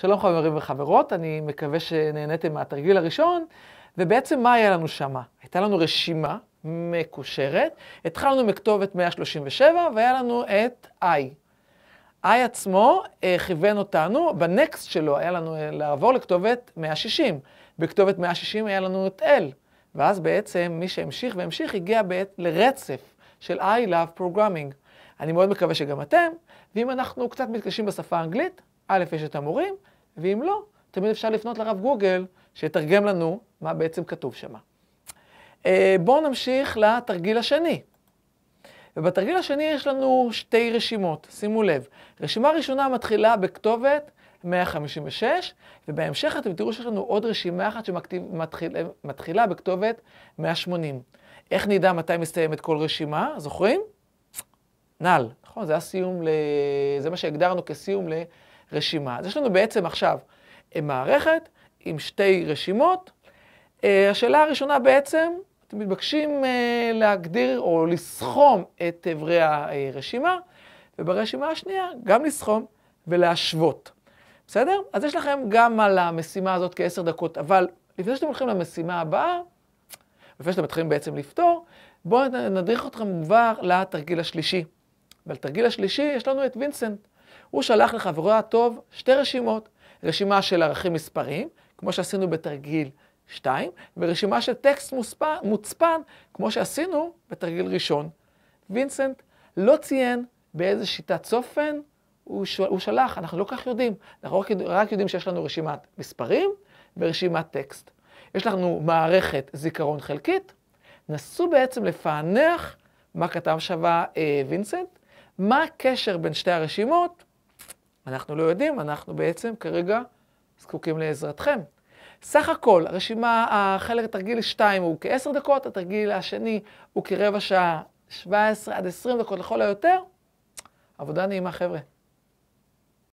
שלום חברים וחברות, אני מקווה שנהניתם מהתרגיל הראשון, ובעצם מה היה לנו שמה? הייתה לנו רשימה מקושרת, התחלנו מכתובת 137 והיה לנו את I. I עצמו אה, כיוון אותנו, בנקסט שלו היה לנו אה, לעבור לכתובת 160, בכתובת 160 היה לנו את L, ואז בעצם מי שהמשיך והמשיך הגיע בעת לרצף של I Love Programming. אני מאוד מקווה שגם אתם, ואם אנחנו קצת מתקשים בשפה האנגלית, א', יש את המורים, ואם לא, תמיד אפשר לפנות לרב גוגל, שיתרגם לנו מה בעצם כתוב שם. אה, בואו נמשיך לתרגיל השני. ובתרגיל השני יש לנו שתי רשימות, שימו לב. רשימה ראשונה מתחילה בכתובת 156, ובהמשך אתם תראו שיש לנו עוד רשימה אחת שמתחילה אה, בכתובת 180. איך נדע מתי מסתיימת כל רשימה? זוכרים? נ"ל, נכון? זה היה סיום ל... זה מה שהגדרנו כסיום ל... רשימה. אז יש לנו בעצם עכשיו אה, מערכת עם שתי רשימות. אה, השאלה הראשונה בעצם, אתם מתבקשים אה, להגדיר או לסכום את אברי הרשימה, וברשימה השנייה גם לסכום ולהשוות. בסדר? אז יש לכם גם על המשימה הזאת כעשר דקות, אבל לפני שאתם הולכים למשימה הבאה, לפני שאתם מתחילים בעצם לפתור, בואו נדריך אתכם כבר לתרגיל השלישי. ולתרגיל השלישי יש לנו את וינסנט. הוא שלח לחברו הטוב שתי רשימות, רשימה של ערכים מספריים, כמו שעשינו בתרגיל 2, ורשימה של טקסט מוספן, מוצפן, כמו שעשינו בתרגיל ראשון. וינסנט לא ציין באיזה שיטת צופן הוא, שול, הוא שלח, אנחנו לא כל כך יודעים, אנחנו רק, רק יודעים שיש לנו רשימת מספרים ורשימת טקסט. יש לנו מערכת זיכרון חלקית, נסו בעצם לפענח מה כתב שווה אה, וינסנט, מה הקשר בין שתי הרשימות, אנחנו לא יודעים, אנחנו בעצם כרגע זקוקים לעזרתכם. סך הכל, הרשימה, החלק התרגיל 2 הוא כעשר דקות, התרגיל השני הוא כרבע שעה, 17 עד 20 דקות לכל היותר. עבודה נעימה, חבר'ה.